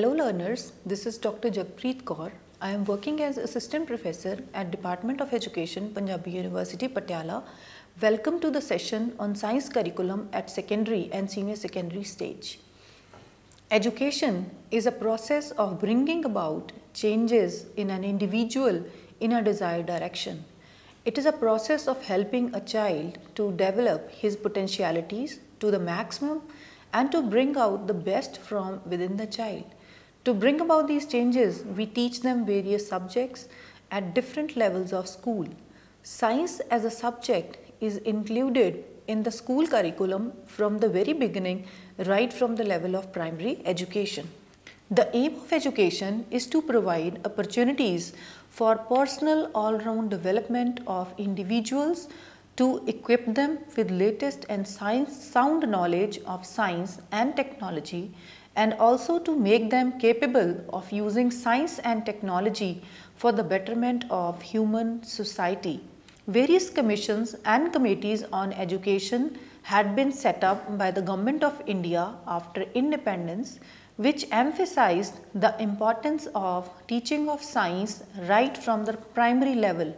Hello learners, this is Dr. Jagpreet Kaur. I am working as Assistant Professor at Department of Education, Punjabi University, Patiala. Welcome to the session on Science Curriculum at Secondary and Senior Secondary Stage. Education is a process of bringing about changes in an individual in a desired direction. It is a process of helping a child to develop his potentialities to the maximum and to bring out the best from within the child. To bring about these changes, we teach them various subjects at different levels of school. Science as a subject is included in the school curriculum from the very beginning right from the level of primary education. The aim of education is to provide opportunities for personal all-round development of individuals to equip them with latest and science, sound knowledge of science and technology and also to make them capable of using science and technology for the betterment of human society. Various commissions and committees on education had been set up by the Government of India after independence which emphasized the importance of teaching of science right from the primary level.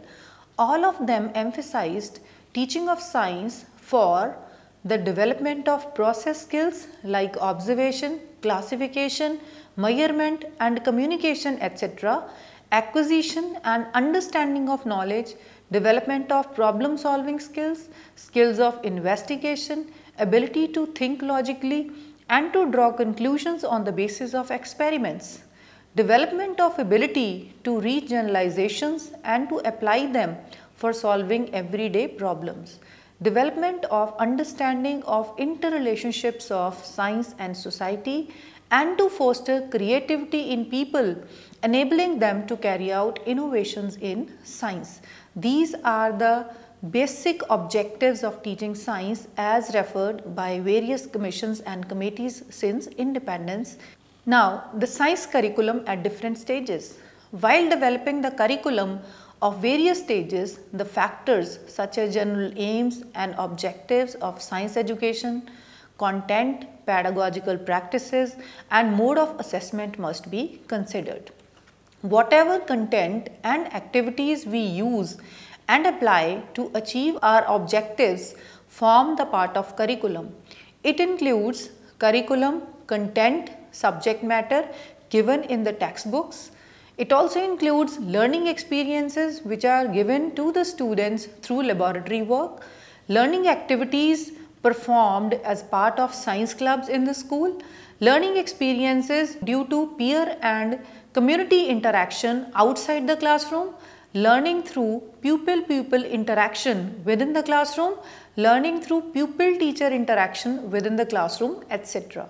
All of them emphasized teaching of science for the development of process skills like observation, classification, measurement and communication etc., acquisition and understanding of knowledge, development of problem solving skills, skills of investigation, ability to think logically and to draw conclusions on the basis of experiments, development of ability to reach generalizations and to apply them for solving everyday problems development of understanding of interrelationships of science and society and to foster creativity in people enabling them to carry out innovations in science. These are the basic objectives of teaching science as referred by various commissions and committees since independence. Now, the science curriculum at different stages. While developing the curriculum, of various stages, the factors such as general aims and objectives of science education, content, pedagogical practices and mode of assessment must be considered. Whatever content and activities we use and apply to achieve our objectives form the part of curriculum. It includes curriculum, content, subject matter given in the textbooks, it also includes learning experiences which are given to the students through laboratory work, learning activities performed as part of science clubs in the school, learning experiences due to peer and community interaction outside the classroom, learning through pupil-pupil interaction within the classroom, learning through pupil-teacher interaction within the classroom, etc.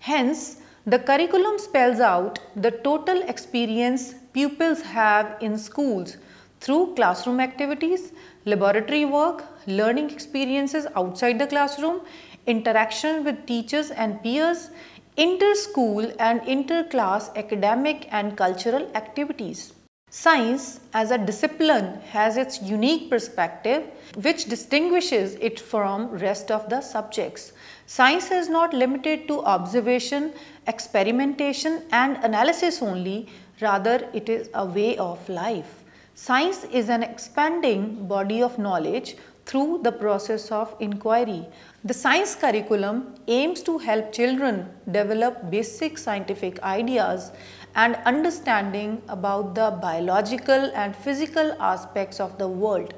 Hence, the curriculum spells out the total experience pupils have in schools through classroom activities, laboratory work, learning experiences outside the classroom, interaction with teachers and peers, inter-school and inter-class academic and cultural activities. Science as a discipline has its unique perspective which distinguishes it from rest of the subjects. Science is not limited to observation experimentation and analysis only, rather it is a way of life. Science is an expanding body of knowledge through the process of inquiry. The science curriculum aims to help children develop basic scientific ideas and understanding about the biological and physical aspects of the world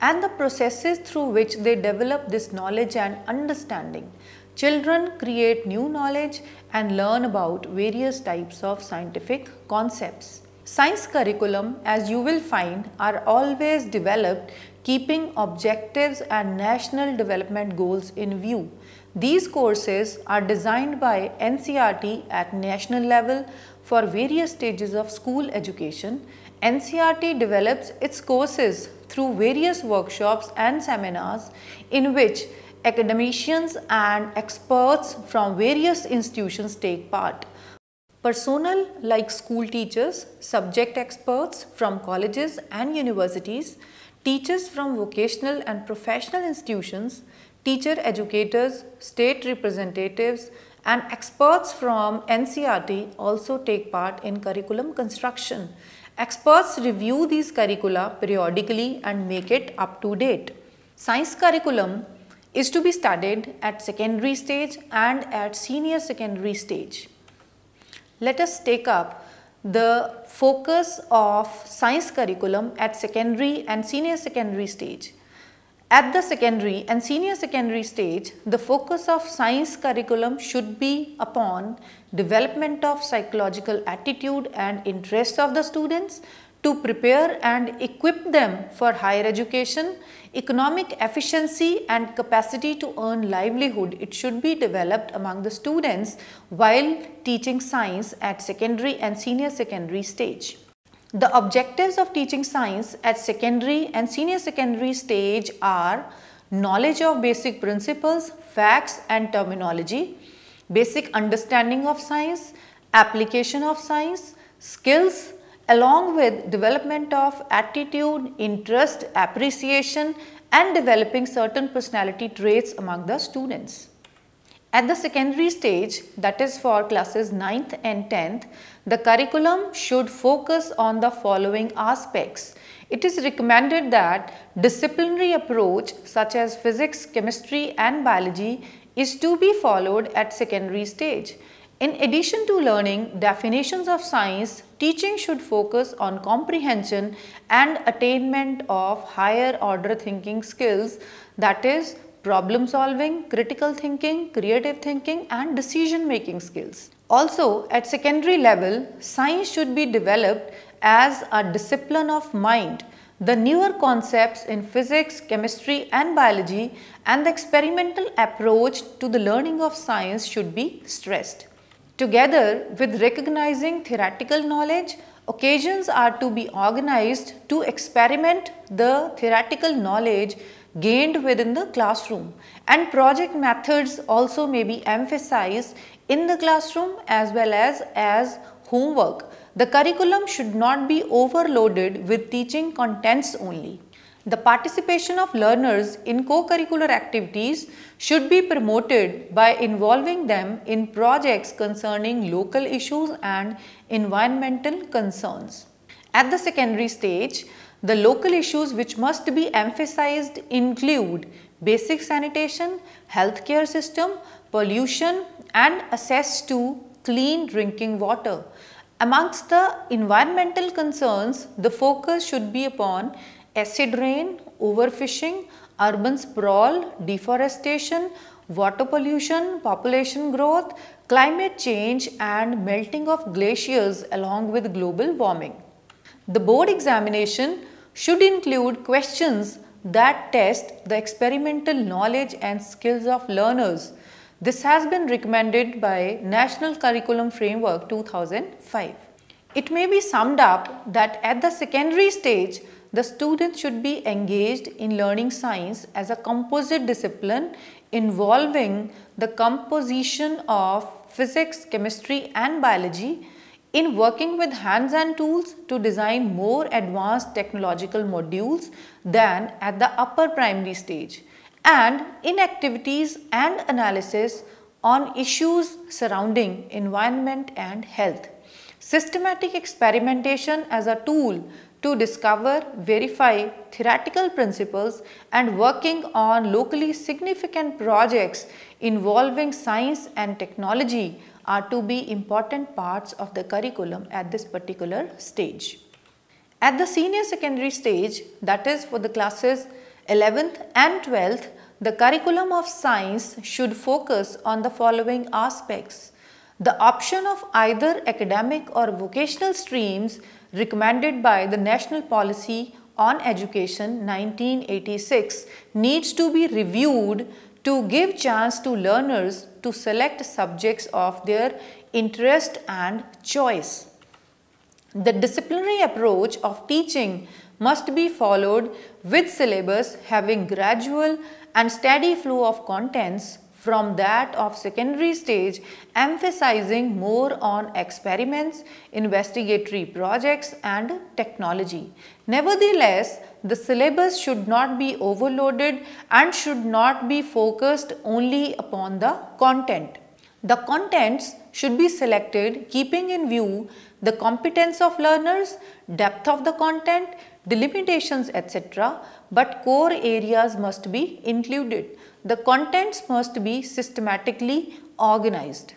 and the processes through which they develop this knowledge and understanding. Children create new knowledge and learn about various types of scientific concepts. Science curriculum as you will find are always developed keeping objectives and national development goals in view. These courses are designed by NCRT at national level for various stages of school education. NCRT develops its courses through various workshops and seminars in which Academicians and experts from various institutions take part. Personnel like school teachers, subject experts from colleges and universities, teachers from vocational and professional institutions, teacher educators, state representatives and experts from NCRT also take part in curriculum construction. Experts review these curricula periodically and make it up to date. Science curriculum is to be studied at secondary stage and at senior secondary stage. Let us take up the focus of science curriculum at secondary and senior secondary stage. At the secondary and senior secondary stage, the focus of science curriculum should be upon development of psychological attitude and interests of the students to prepare and equip them for higher education, economic efficiency and capacity to earn livelihood it should be developed among the students while teaching science at secondary and senior secondary stage. The objectives of teaching science at secondary and senior secondary stage are knowledge of basic principles, facts and terminology, basic understanding of science, application of science, skills, along with development of attitude, interest, appreciation and developing certain personality traits among the students. At the secondary stage, that is for classes 9th and 10th, the curriculum should focus on the following aspects. It is recommended that disciplinary approach such as physics, chemistry and biology is to be followed at secondary stage. In addition to learning definitions of science, Teaching should focus on comprehension and attainment of higher order thinking skills that is problem solving, critical thinking, creative thinking and decision making skills. Also at secondary level, science should be developed as a discipline of mind. The newer concepts in physics, chemistry and biology and the experimental approach to the learning of science should be stressed. Together with recognizing theoretical knowledge, occasions are to be organized to experiment the theoretical knowledge gained within the classroom and project methods also may be emphasized in the classroom as well as as homework. The curriculum should not be overloaded with teaching contents only. The participation of learners in co-curricular activities should be promoted by involving them in projects concerning local issues and environmental concerns. At the secondary stage, the local issues which must be emphasized include basic sanitation, healthcare system, pollution and access to clean drinking water. Amongst the environmental concerns, the focus should be upon acid rain, overfishing, urban sprawl, deforestation, water pollution, population growth, climate change and melting of glaciers along with global warming. The board examination should include questions that test the experimental knowledge and skills of learners. This has been recommended by National Curriculum Framework 2005. It may be summed up that at the secondary stage, the student should be engaged in learning science as a composite discipline involving the composition of physics, chemistry and biology in working with hands and tools to design more advanced technological modules than at the upper primary stage and in activities and analysis on issues surrounding environment and health. Systematic experimentation as a tool to discover, verify theoretical principles and working on locally significant projects involving science and technology are to be important parts of the curriculum at this particular stage. At the senior secondary stage that is for the classes 11th and 12th, the curriculum of science should focus on the following aspects. The option of either academic or vocational streams recommended by the National Policy on Education 1986 needs to be reviewed to give chance to learners to select subjects of their interest and choice. The disciplinary approach of teaching must be followed with syllabus having gradual and steady flow of contents from that of secondary stage emphasizing more on experiments, investigatory projects and technology. Nevertheless, the syllabus should not be overloaded and should not be focused only upon the content. The contents should be selected keeping in view the competence of learners, depth of the content, delimitations etc. but core areas must be included the contents must be systematically organized.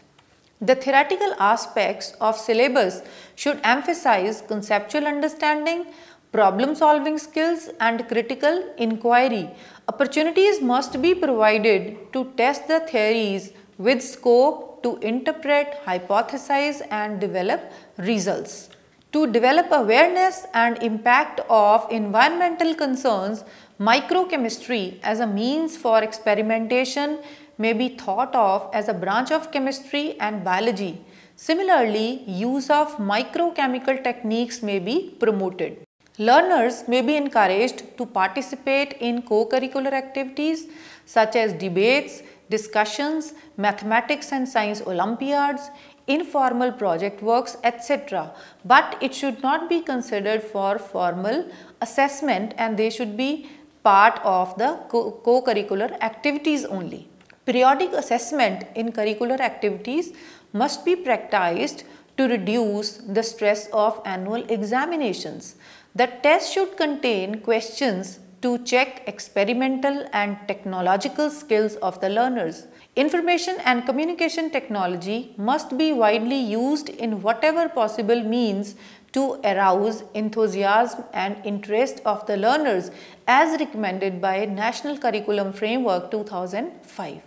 The theoretical aspects of syllabus should emphasize conceptual understanding, problem solving skills and critical inquiry. Opportunities must be provided to test the theories with scope to interpret, hypothesize and develop results to develop awareness and impact of environmental concerns, microchemistry as a means for experimentation may be thought of as a branch of chemistry and biology. Similarly, use of microchemical techniques may be promoted. Learners may be encouraged to participate in co-curricular activities such as debates, discussions, mathematics and science olympiads, informal project works etc. But it should not be considered for formal assessment and they should be part of the co-curricular co activities only. Periodic assessment in curricular activities must be practiced to reduce the stress of annual examinations. The test should contain questions to check experimental and technological skills of the learners. Information and communication technology must be widely used in whatever possible means to arouse enthusiasm and interest of the learners as recommended by National Curriculum Framework 2005.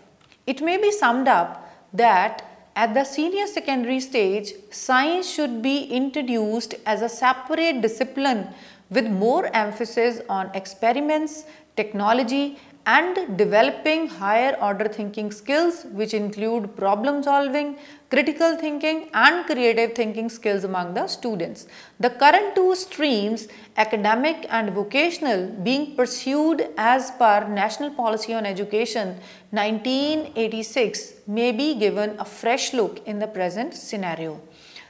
It may be summed up that at the senior secondary stage, science should be introduced as a separate discipline with more emphasis on experiments, technology and developing higher order thinking skills which include problem solving, critical thinking and creative thinking skills among the students. The current two streams academic and vocational being pursued as per National Policy on Education 1986 may be given a fresh look in the present scenario.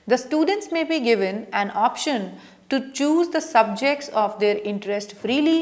The students may be given an option to choose the subjects of their interest freely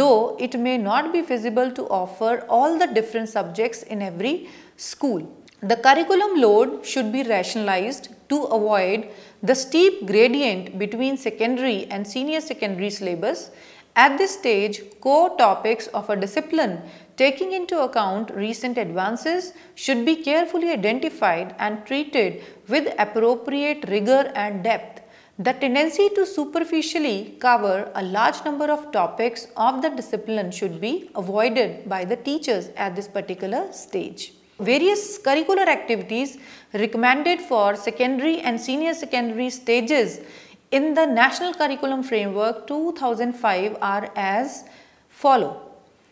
though it may not be feasible to offer all the different subjects in every school. The curriculum load should be rationalized to avoid the steep gradient between secondary and senior secondary syllabus. At this stage, core topics of a discipline taking into account recent advances should be carefully identified and treated with appropriate rigor and depth. The tendency to superficially cover a large number of topics of the discipline should be avoided by the teachers at this particular stage. Various curricular activities recommended for secondary and senior secondary stages in the National Curriculum Framework 2005 are as follow.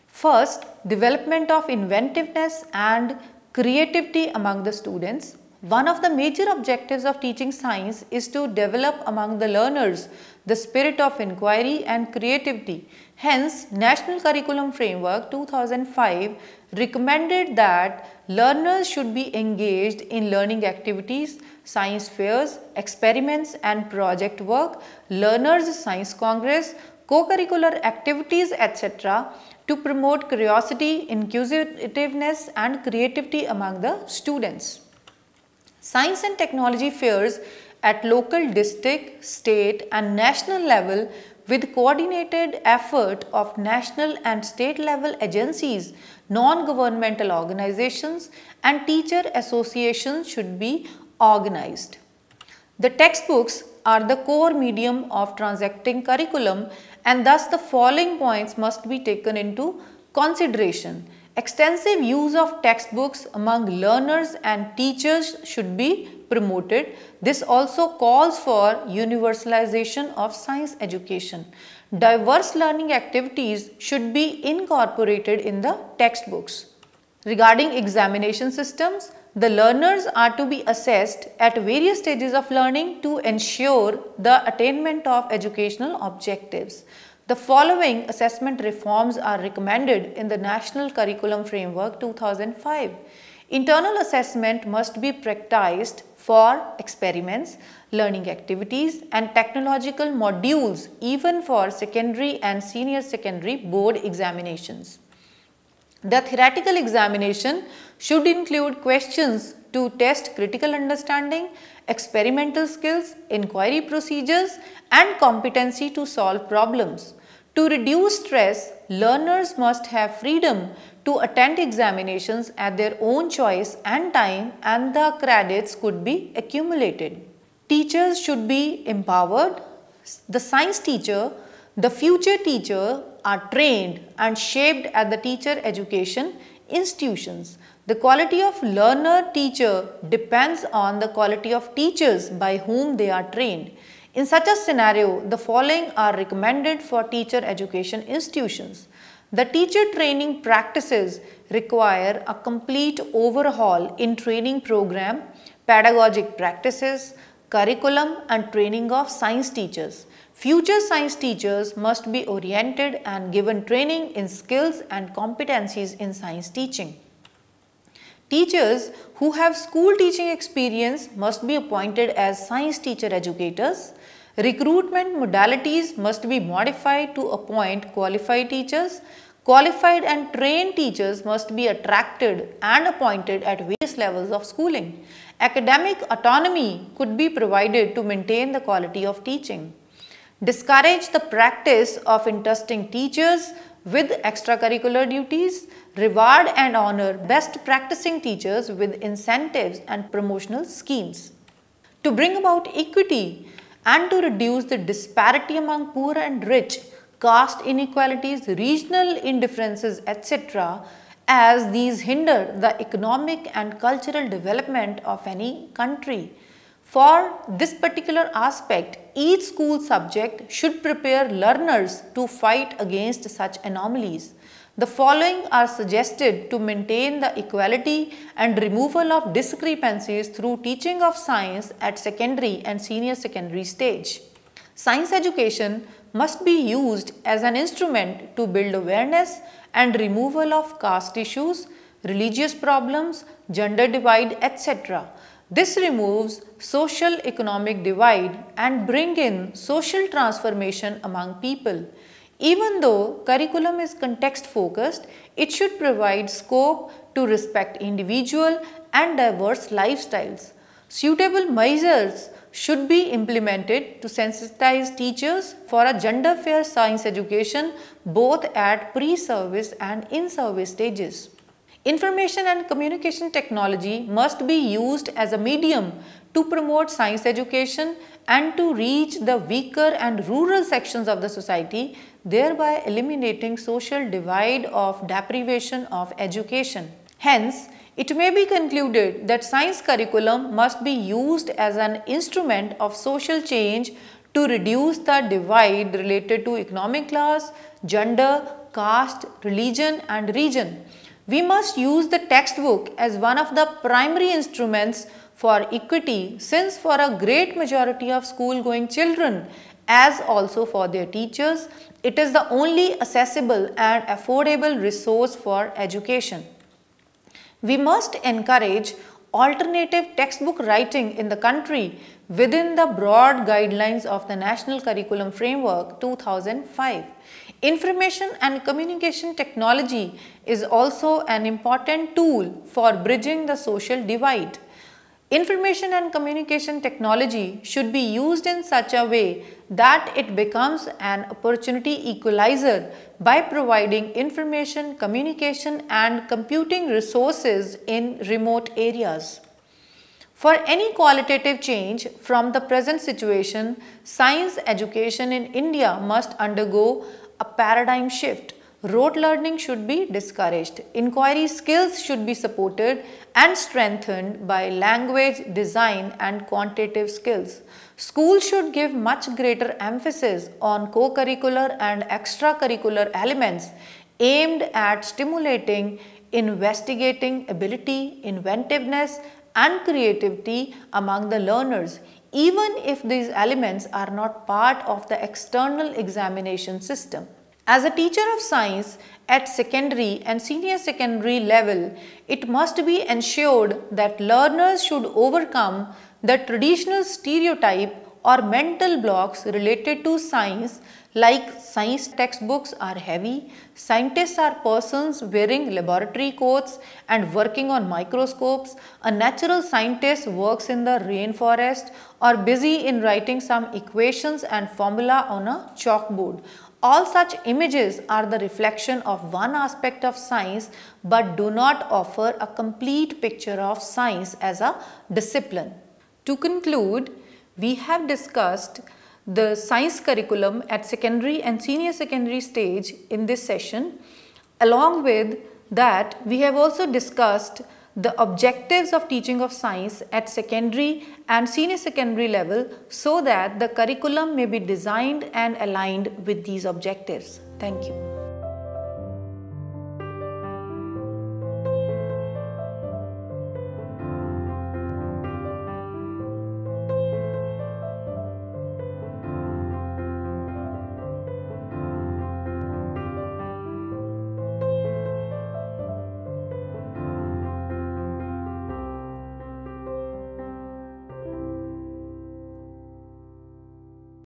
First, development of inventiveness and creativity among the students. One of the major objectives of teaching science is to develop among the learners the spirit of inquiry and creativity. Hence, National Curriculum Framework 2005 recommended that learners should be engaged in learning activities, science fairs, experiments and project work, learners science congress, co-curricular activities etc to promote curiosity, inquisitiveness, and creativity among the students. Science and technology fairs at local, district, state and national level with coordinated effort of national and state level agencies, non-governmental organizations and teacher associations should be organized. The textbooks are the core medium of transacting curriculum and thus the following points must be taken into consideration. Extensive use of textbooks among learners and teachers should be promoted. This also calls for universalization of science education. Diverse learning activities should be incorporated in the textbooks. Regarding examination systems, the learners are to be assessed at various stages of learning to ensure the attainment of educational objectives. The following assessment reforms are recommended in the National Curriculum Framework 2005. Internal assessment must be practiced for experiments, learning activities and technological modules even for secondary and senior secondary board examinations. The theoretical examination should include questions to test critical understanding experimental skills, inquiry procedures and competency to solve problems. To reduce stress, learners must have freedom to attend examinations at their own choice and time and the credits could be accumulated. Teachers should be empowered. The science teacher, the future teacher are trained and shaped at the teacher education institutions. The quality of learner-teacher depends on the quality of teachers by whom they are trained. In such a scenario, the following are recommended for teacher education institutions. The teacher training practices require a complete overhaul in training program, pedagogic practices, curriculum and training of science teachers. Future science teachers must be oriented and given training in skills and competencies in science teaching. Teachers who have school teaching experience must be appointed as science teacher educators. Recruitment modalities must be modified to appoint qualified teachers. Qualified and trained teachers must be attracted and appointed at various levels of schooling. Academic autonomy could be provided to maintain the quality of teaching. Discourage the practice of entrusting teachers with extracurricular duties, reward and honor best practicing teachers with incentives and promotional schemes. To bring about equity and to reduce the disparity among poor and rich, caste inequalities, regional indifferences etc. as these hinder the economic and cultural development of any country. For this particular aspect, each school subject should prepare learners to fight against such anomalies. The following are suggested to maintain the equality and removal of discrepancies through teaching of science at secondary and senior secondary stage. Science education must be used as an instrument to build awareness and removal of caste issues, religious problems, gender divide, etc. This removes social economic divide and bring in social transformation among people. Even though curriculum is context focused, it should provide scope to respect individual and diverse lifestyles. Suitable measures should be implemented to sensitize teachers for a gender fair science education both at pre-service and in-service stages. Information and communication technology must be used as a medium to promote science education and to reach the weaker and rural sections of the society, thereby eliminating social divide of deprivation of education. Hence, it may be concluded that science curriculum must be used as an instrument of social change to reduce the divide related to economic class, gender, caste, religion and region. We must use the textbook as one of the primary instruments for equity since for a great majority of school going children as also for their teachers, it is the only accessible and affordable resource for education. We must encourage alternative textbook writing in the country within the broad guidelines of the National Curriculum Framework 2005. Information and communication technology is also an important tool for bridging the social divide. Information and communication technology should be used in such a way that it becomes an opportunity equalizer by providing information, communication and computing resources in remote areas. For any qualitative change from the present situation, science education in India must undergo a paradigm shift. Rote learning should be discouraged. Inquiry skills should be supported and strengthened by language, design and quantitative skills. Schools should give much greater emphasis on co-curricular and extracurricular elements aimed at stimulating investigating ability, inventiveness and creativity among the learners even if these elements are not part of the external examination system. As a teacher of science at secondary and senior secondary level, it must be ensured that learners should overcome the traditional stereotype or mental blocks related to science like science textbooks are heavy, scientists are persons wearing laboratory coats and working on microscopes, a natural scientist works in the rainforest or busy in writing some equations and formula on a chalkboard. All such images are the reflection of one aspect of science but do not offer a complete picture of science as a discipline. To conclude, we have discussed the science curriculum at secondary and senior secondary stage in this session. Along with that, we have also discussed the objectives of teaching of science at secondary and senior secondary level so that the curriculum may be designed and aligned with these objectives. Thank you.